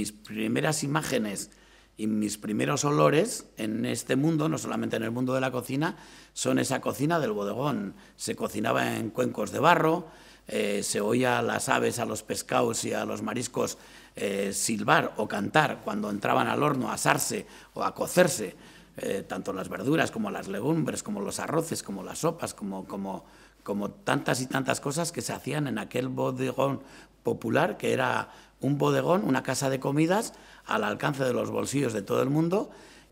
mis primeras imágenes y mis primeros olores en este mundo, no solamente en el mundo de la cocina, son esa cocina del bodegón. Se cocinaba en cuencos de barro, eh, se oía a las aves, a los pescados y a los mariscos eh, silbar o cantar cuando entraban al horno a asarse o a cocerse, eh, tanto las verduras como las legumbres, como los arroces, como las sopas, como, como, como tantas y tantas cosas que se hacían en aquel bodegón popular que era un bodegón, una casa de comidas al alcance de los bolsillos de todo el mundo.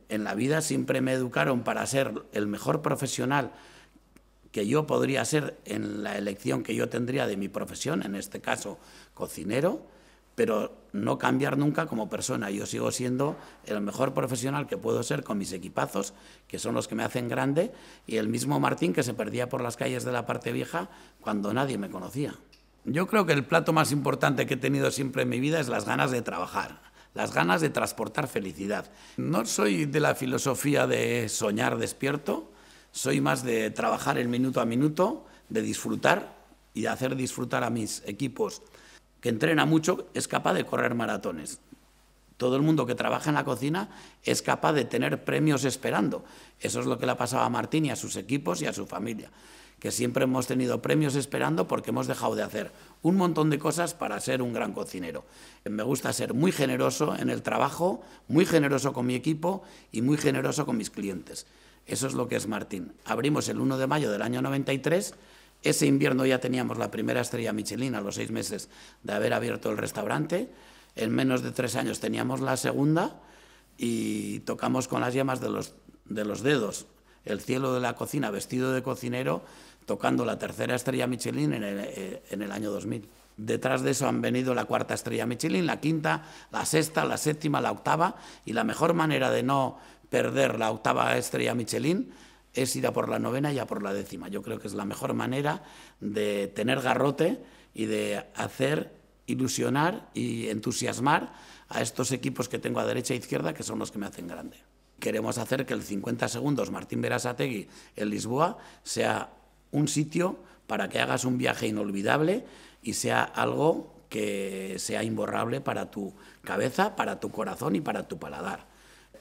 En la vida siempre me educaron para ser el mejor profesional que yo podría ser en la elección que yo tendría de mi profesión, en este caso cocinero, pero no cambiar nunca como persona. Yo sigo siendo el mejor profesional que puedo ser con mis equipazos, que son los que me hacen grande, y el mismo Martín que se perdía por las calles de la parte vieja cuando nadie me conocía. Yo creo que el plato más importante que he tenido siempre en mi vida es las ganas de trabajar, las ganas de transportar felicidad. No soy de la filosofía de soñar despierto, soy más de trabajar el minuto a minuto, de disfrutar y de hacer disfrutar a mis equipos. Que entrena mucho es capaz de correr maratones. Todo el mundo que trabaja en la cocina es capaz de tener premios esperando. Eso es lo que le ha pasado a Martín y a sus equipos y a su familia que siempre hemos tenido premios esperando porque hemos dejado de hacer un montón de cosas para ser un gran cocinero. Eh, me gusta ser muy generoso en el trabajo, muy generoso con mi equipo y muy generoso con mis clientes. Eso es lo que es Martín. Abrimos el 1 de mayo del año 93. Ese invierno ya teníamos la primera estrella Michelin a los seis meses de haber abierto el restaurante. En menos de tres años teníamos la segunda y tocamos con las llamas de los, de los dedos el cielo de la cocina vestido de cocinero, tocando la tercera estrella Michelin en el, eh, año 2000. Detrás de eso han venido la cuarta estrella Michelin, la quinta, la sexta, la séptima, la octava, y la mejor manera de no perder la octava estrella Michelin es ir a por la novena y a por la décima. Yo creo que es la mejor manera de tener garrote y de hacer ilusionar y entusiasmar a estos equipos que tengo a derecha e izquierda, que son los que me hacen grande queremos hacer que el 50 segundos Martín Berasategui en Lisboa sea un sitio para que hagas un viaje inolvidable y sea algo que sea imborrable para tu cabeza, para tu corazón y para tu paladar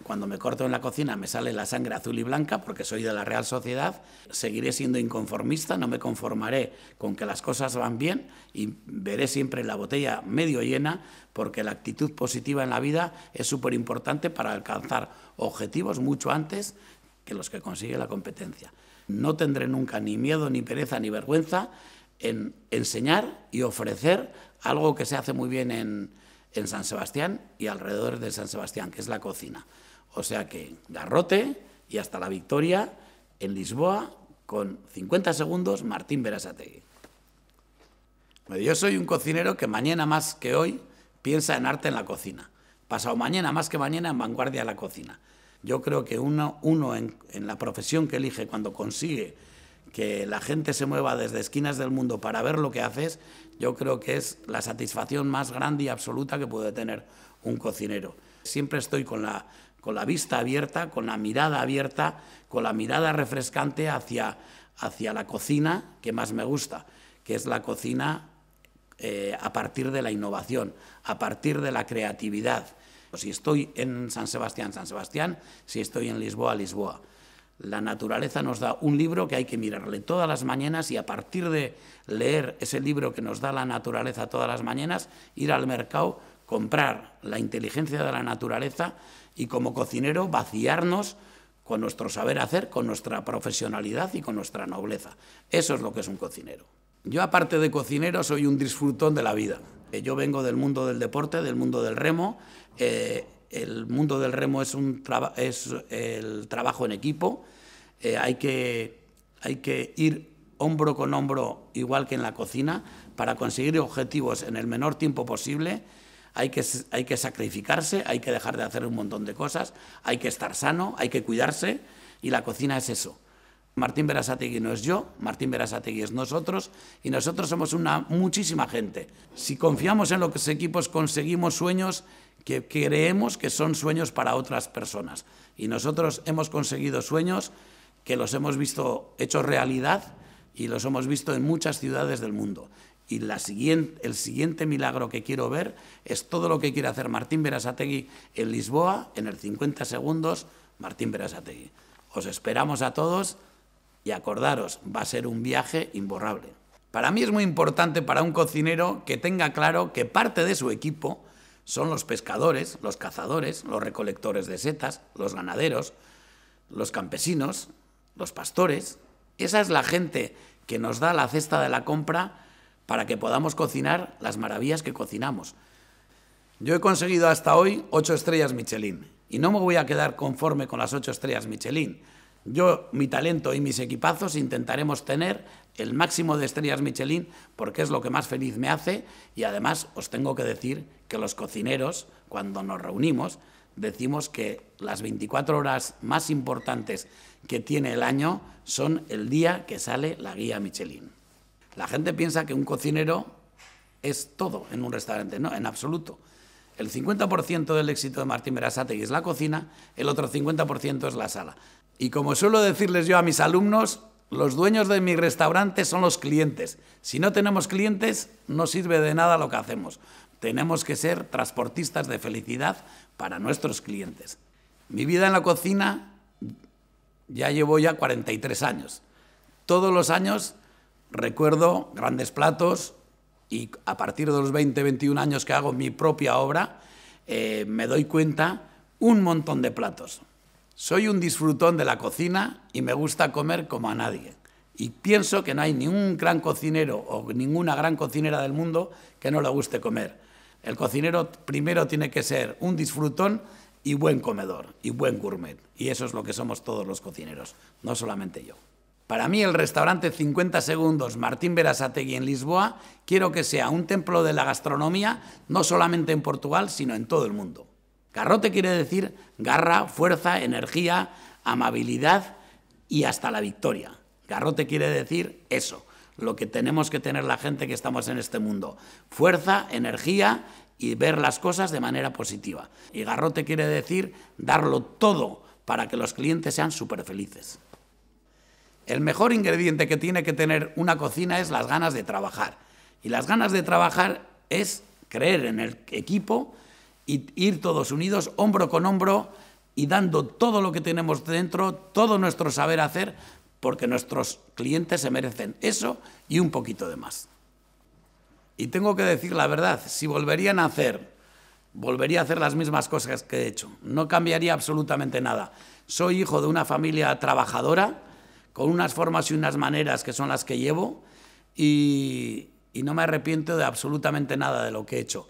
cuando me corto en la cocina me sale la sangre azul y blanca porque soy de la Real Sociedad, seguiré siendo inconformista, no me conformaré con que las cosas van bien y veré siempre la botella medio llena porque la actitud positiva en la vida es súper importante para alcanzar objetivos mucho antes que los que consigue la competencia. No tendré nunca ni miedo, ni pereza, ni vergüenza en enseñar y ofrecer algo que se hace muy bien en, en San Sebastián y alrededor de San Sebastián, que es la cocina. O sea que garrote y hasta la victoria en Lisboa con 50 segundos Martín Berasategui. yo soy un cocinero que mañana más que hoy piensa en arte en la cocina. Pasado mañana más que mañana en vanguardia en la cocina. Yo creo que uno, en la profesión que elige cuando consigue que la gente se mueva desde esquinas del mundo para ver lo que haces, yo creo que es la satisfacción más grande y absoluta que puede tener un cocinero. Siempre estoy con la, vista abierta, con la mirada abierta, con la mirada refrescante hacia, la cocina que más me gusta, que es la cocina eh, a partir de la innovación, a partir de la creatividad. Si estoy en San Sebastián, San Sebastián, si estoy en Lisboa, Lisboa la naturaleza nos da un libro que hay que mirarle todas las mañanas y a partir de leer ese libro que nos da la naturaleza todas las mañanas, ir al mercado, comprar la inteligencia de la naturaleza y como cocinero vaciarnos con nuestro saber hacer, con nuestra profesionalidad y con nuestra nobleza. Eso es lo que es un cocinero. Yo aparte de cocinero soy un disfrutón de la vida. Eh, yo vengo del mundo del deporte, del mundo del remo. Eh, el mundo del remo es, un es el trabajo en equipo, eh, hay, que, hay que ir hombro con hombro, igual que en la cocina, para conseguir objetivos en el menor tiempo posible. Hay que, hay que sacrificarse, hay que dejar de hacer un montón de cosas, hay que estar sano, hay que cuidarse y la cocina es eso. Martín Berasategui no es yo, Martín Berasategui es nosotros y nosotros somos una muchísima gente. Si confiamos en los equipos conseguimos sueños que creemos que son sueños para otras personas. Y nosotros hemos conseguido sueños que los hemos visto hechos realidad y los hemos visto en muchas ciudades del mundo. Y la siguiente, el siguiente milagro que quiero ver es todo lo que quiere hacer Martín Berasategui en Lisboa en el 50 segundos, Martín Berasategui. Os esperamos a todos y acordaros, va a ser un viaje imborrable. Para mí es muy importante para un cocinero que tenga claro que parte de su equipo son los pescadores, los cazadores, los recolectores de setas, los ganaderos, los campesinos, los pastores. Esa es la gente que nos da la cesta de la compra para que podamos cocinar las maravillas que cocinamos. Yo he conseguido hasta hoy ocho estrellas Michelin y no me voy a quedar conforme con las ocho estrellas Michelin yo, mi talento y mis equipazos intentaremos tener el máximo de estrellas Michelin porque es lo que más feliz me hace y además os tengo que decir que los cocineros, cuando nos reunimos, decimos que las 24 horas más importantes que tiene el año son el día que sale la guía Michelin. La gente piensa que un cocinero es todo en un restaurante, no, en absoluto. El 50% del éxito de Martín Berasategui es la cocina, el otro 50% es la sala. Y como suelo decirles yo a mis alumnos, los dueños de mi restaurante son los clientes. Si no tenemos clientes, no sirve de nada lo que hacemos. Tenemos que ser transportistas de felicidad para nuestros clientes. Mi vida en la cocina ya llevo ya 43 años. Todos los años recuerdo grandes platos, y a partir de los 20, 21 años que hago mi propia obra, eh, me doy cuenta un montón de platos. Soy un disfrutón de la cocina y me gusta comer como a nadie. Y pienso que no hay ningún gran cocinero o ninguna gran cocinera del mundo que no le guste comer. El cocinero primero tiene que ser un disfrutón y buen comedor y buen gourmet. Y eso es lo que somos todos los cocineros, no solamente yo. Para mí el restaurante 50 segundos Martín Verasategui en Lisboa quiero que sea un templo de la gastronomía no solamente en Portugal, sino en todo el mundo. Garrote quiere decir garra, fuerza, energía, amabilidad y hasta la victoria. Garrote quiere decir eso, lo que tenemos que tener la gente que estamos en este mundo. Fuerza, energía y ver las cosas de manera positiva. Y garrote quiere decir darlo todo para que los clientes sean súper felices. El mejor ingrediente que tiene que tener una cocina es las ganas de trabajar. Y las ganas de trabajar es creer en el equipo y ir todos unidos, hombro con hombro, y dando todo lo que tenemos dentro, todo nuestro saber hacer, porque nuestros clientes se merecen eso y un poquito de más. Y tengo que decir la verdad, si volverían a hacer, volvería a hacer las mismas cosas que he hecho. No cambiaría absolutamente nada. Soy hijo de una familia trabajadora con unas formas y unas maneras que son las que llevo y, no me arrepiento de absolutamente nada de lo que he hecho.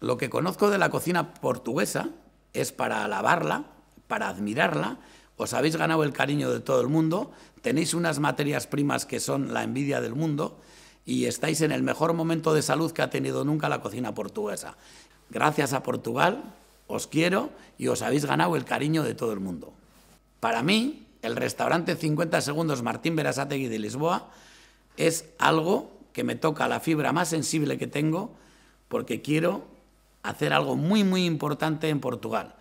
Lo que conozco de la cocina portuguesa es para alabarla, para admirarla, os habéis ganado el cariño de todo el mundo, tenéis unas materias primas que son la envidia del mundo y estáis en el mejor momento de salud que ha tenido nunca la cocina portuguesa. Gracias a Portugal, os quiero y os habéis ganado el cariño de todo el mundo. Para mí, el restaurante 50 segundos Martín Berasategui de Lisboa es algo que me toca la fibra más sensible que tengo porque quiero hacer algo muy, muy importante en Portugal.